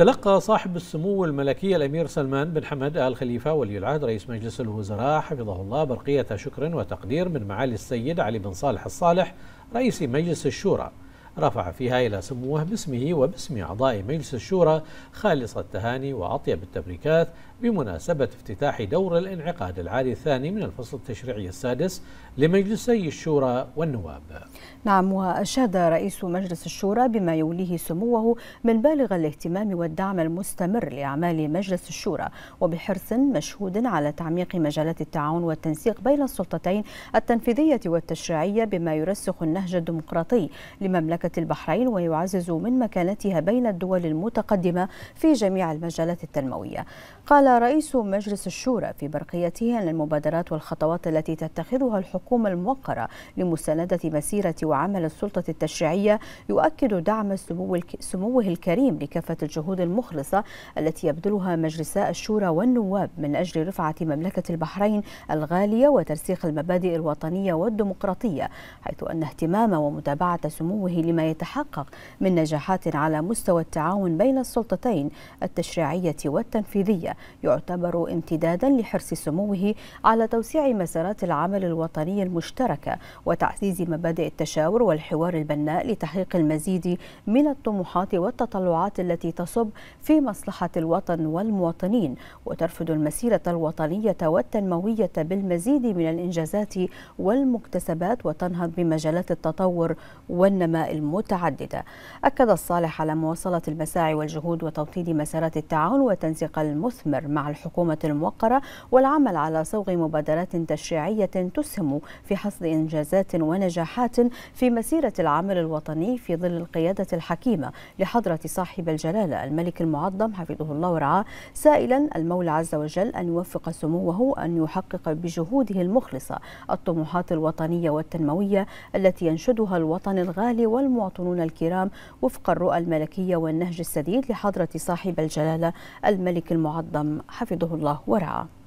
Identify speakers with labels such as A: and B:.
A: تلقى صاحب السمو الملكي الأمير سلمان
B: بن حمد آل خليفة ولي العهد رئيس مجلس الوزراء حفظه الله برقية شكر وتقدير من معالي السيد علي بن صالح الصالح رئيس مجلس الشورى رفع فيها إلى سموه باسمه وباسم أعضاء مجلس الشورى خالص التهاني وأطيب التبريكات بمناسبة افتتاح دور الانعقاد العالي الثاني من الفصل التشريعي السادس لمجلسي الشورى والنواب
A: نعم وأشاد رئيس مجلس الشورى بما يوليه سموه من بالغ الاهتمام والدعم المستمر لأعمال مجلس الشورى وبحرص مشهود على تعميق مجالات التعاون والتنسيق بين السلطتين التنفيذية والتشريعية بما يرسخ النهج الديمقراطي لمملكة البحرين ويعزز من مكانتها بين الدول المتقدمة في جميع المجالات التنموية قال رئيس مجلس الشورى في برقيته أن المبادرات والخطوات التي تتخذها الحكومة الموقرة لمساندة مسيرة وعمل السلطة التشريعية يؤكد دعم سموه الكريم لكافة الجهود المخلصة التي يبذلها مجلساء الشورى والنواب من أجل رفعة مملكة البحرين الغالية وترسيخ المبادئ الوطنية والديمقراطية حيث أن اهتمام ومتابعة سموه لما يتحقق من نجاحات على مستوى التعاون بين السلطتين التشريعية والتنفيذية يعتبر امتدادا لحرص سموه على توسيع مسارات العمل الوطني المشتركة وتعزيز مبادئ التشاور والحوار البناء لتحقيق المزيد من الطموحات والتطلعات التي تصب في مصلحة الوطن والمواطنين وترفض المسيرة الوطنية والتنموية بالمزيد من الإنجازات والمكتسبات وتنهض بمجالات التطور والنماء المتعددة أكد الصالح على مواصلة المساعي والجهود وتوطيد مسارات التعاون والتنسيق المثمر مع الحكومة الموقرة والعمل على صوغ مبادرات تشريعية تسهم في حصد إنجازات ونجاحات في مسيرة العمل الوطني في ظل القيادة الحكيمة لحضرة صاحب الجلالة الملك المعظم حفظه الله ورعاه سائلا المولى عز وجل أن يوفق سموه أن يحقق بجهوده المخلصة الطموحات الوطنية والتنموية التي ينشدها الوطن الغالي والمعظم المواطنون الكرام وفق الرؤى الملكية والنهج السديد لحضرة صاحب الجلالة الملك المعظم حفظه الله ورعاه